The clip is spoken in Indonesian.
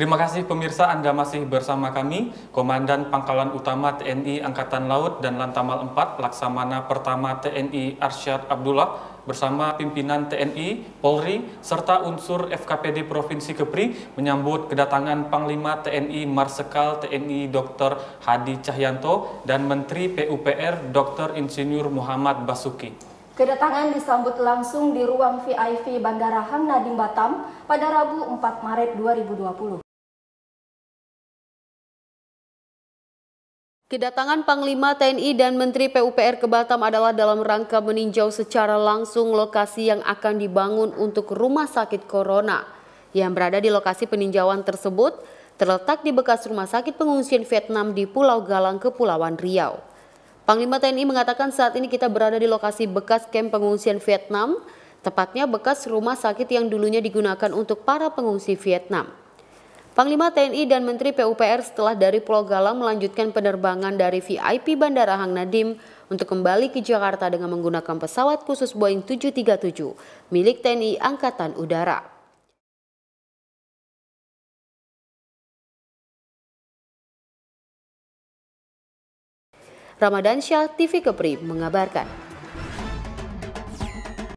Terima kasih pemirsa Anda masih bersama kami, Komandan Pangkalan Utama TNI Angkatan Laut dan Lantamal 4 Laksamana Pertama TNI Arsyad Abdullah bersama pimpinan TNI, Polri, serta unsur FKPD Provinsi Kepri menyambut kedatangan Panglima TNI Marsekal TNI Dr. Hadi Cahyanto dan Menteri PUPR Dr. Insinyur Muhammad Basuki. Kedatangan disambut langsung di ruang VIP Bandara Hang Nadim Batam pada Rabu 4 Maret 2020. Kedatangan Panglima TNI dan Menteri PUPR ke Batam adalah dalam rangka meninjau secara langsung lokasi yang akan dibangun untuk rumah sakit corona. Yang berada di lokasi peninjauan tersebut terletak di bekas rumah sakit pengungsian Vietnam di Pulau Galang, Kepulauan Riau. Panglima TNI mengatakan saat ini kita berada di lokasi bekas kamp pengungsian Vietnam, tepatnya bekas rumah sakit yang dulunya digunakan untuk para pengungsi Vietnam. Panglima TNI dan Menteri PUPR setelah dari Pulau Galang melanjutkan penerbangan dari VIP Bandara Hang Nadim untuk kembali ke Jakarta dengan menggunakan pesawat khusus Boeing 737 milik TNI Angkatan Udara. Ramadan Syah TV Kepri mengabarkan.